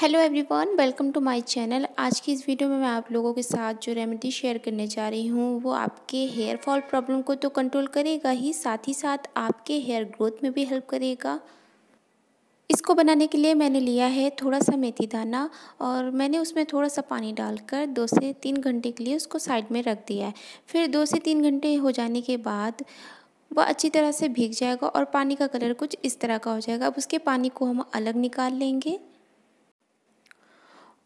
hello everyone welcome to my channel आज की इस वीडियो में मैं आप लोगों के साथ जो रेमेडी शेयर करने जा रही हूँ वो आपके हेयर फॉल प्रॉब्लम को तो कंट्रोल करेगा ही साथ ही साथ आपके हेयर ग्रोथ में भी हेल्प करेगा इसको बनाने के लिए मैंने लिया है थोड़ा सा मेथी दाना और मैंने उसमें थोड़ा सा पानी डालकर दो से तीन घंटे के लिए उसको साइड में रख दिया है फिर दो से तीन घंटे हो जाने के बाद वह अच्छी तरह से भीग जाएगा और पानी का कलर कुछ इस तरह का हो जाएगा अब उसके पानी को हम अलग निकाल लेंगे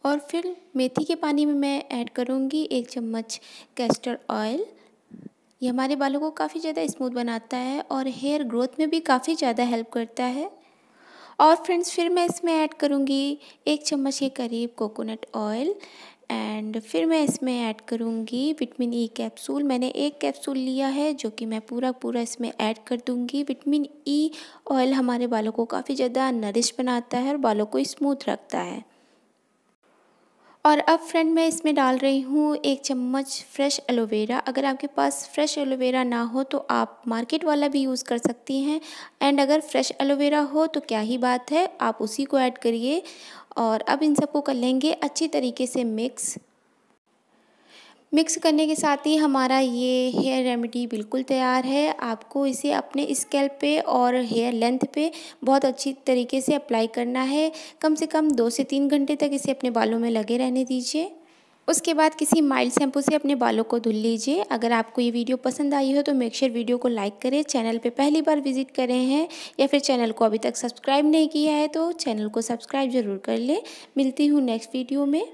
और फिर मेथी के पानी में मैं ऐड करूँगी एक चम्मच कैस्टर ऑयल ये हमारे बालों को काफ़ी ज़्यादा स्मूथ बनाता है और हेयर ग्रोथ में भी काफ़ी ज़्यादा हेल्प करता है और फ्रेंड्स फिर मैं इसमें ऐड करूँगी एक चम्मच के करीब कोकोनट ऑयल एंड फिर मैं इसमें ऐड करूँगी विटामिन ई कैप्सूल मैंने एक कैप्सूल लिया है जो कि मैं पूरा पूरा इसमें ऐड कर दूँगी विटामिन ई ऑयल हमारे बालों को काफ़ी ज़्यादा नरिश बनाता है और बालों को स्मूथ रखता है और अब फ्रेंड मैं इसमें डाल रही हूँ एक चम्मच फ्रेश एलोवेरा अगर आपके पास फ्रेश एलोवेरा ना हो तो आप मार्केट वाला भी यूज़ कर सकती हैं एंड अगर फ्रेश एलोवेरा हो तो क्या ही बात है आप उसी को ऐड करिए और अब इन सबको कर लेंगे अच्छी तरीके से मिक्स मिक्स करने के साथ ही हमारा ये हेयर रेमेडी बिल्कुल तैयार है आपको इसे अपने स्केल पे और हेयर लेंथ पे बहुत अच्छी तरीके से अप्लाई करना है कम से कम दो से तीन घंटे तक इसे अपने बालों में लगे रहने दीजिए उसके बाद किसी माइल्ड शैम्पू से अपने बालों को धुल लीजिए अगर आपको ये वीडियो पसंद आई हो तो मेक श्योर sure वीडियो को लाइक करें चैनल पे पहली बार विजिट कर रहे हैं या फिर चैनल को अभी तक सब्सक्राइब नहीं किया है तो चैनल को सब्सक्राइब ज़रूर कर लें मिलती हूँ नेक्स्ट वीडियो में